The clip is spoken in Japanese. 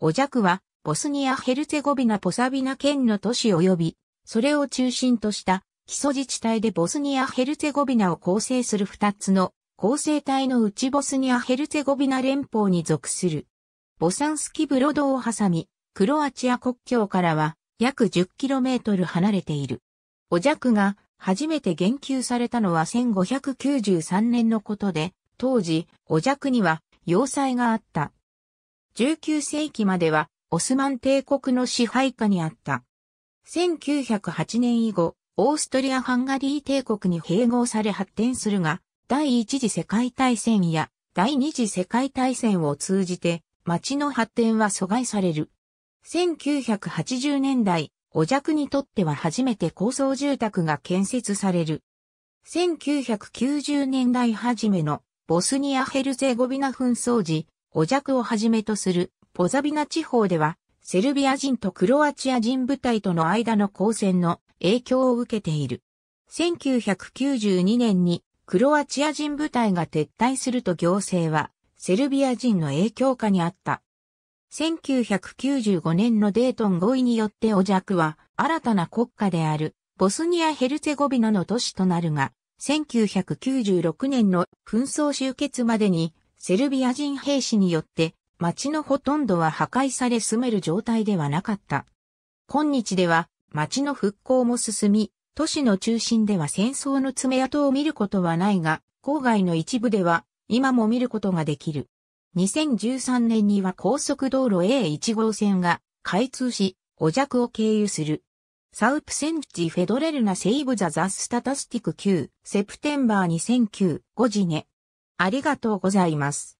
オジャクは、ボスニア・ヘルツェゴビナ・ポサビナ県の都市及び、それを中心とした基礎自治体でボスニア・ヘルツェゴビナを構成する二つの構成体のうちボスニア・ヘルツェゴビナ連邦に属する。ボサンスキブロドを挟み、クロアチア国境からは約 10km 離れている。オジャクが初めて言及されたのは1593年のことで、当時、オジャクには要塞があった。19世紀まではオスマン帝国の支配下にあった。1908年以後、オーストリア・ハンガリー帝国に併合され発展するが、第一次世界大戦や第二次世界大戦を通じて町の発展は阻害される。1980年代、お弱にとっては初めて高層住宅が建設される。1990年代初めのボスニア・ヘルゼゴビナ紛争時、オジャクをはじめとするポザビナ地方では、セルビア人とクロアチア人部隊との間の交戦の影響を受けている。1992年にクロアチア人部隊が撤退すると行政はセルビア人の影響下にあった。1995年のデートン合意によってオジャクは新たな国家であるボスニア・ヘルツェゴビナの都市となるが、1996年の紛争終結までにセルビア人兵士によって町のほとんどは破壊され住める状態ではなかった。今日では町の復興も進み、都市の中心では戦争の爪痕を見ることはないが、郊外の一部では今も見ることができる。2013年には高速道路 A1 号線が開通し、お弱を経由する。サウプセンチフェドレルナセイブザザスタタスティク9、セプテンバー2009、ゴジネ。ありがとうございます。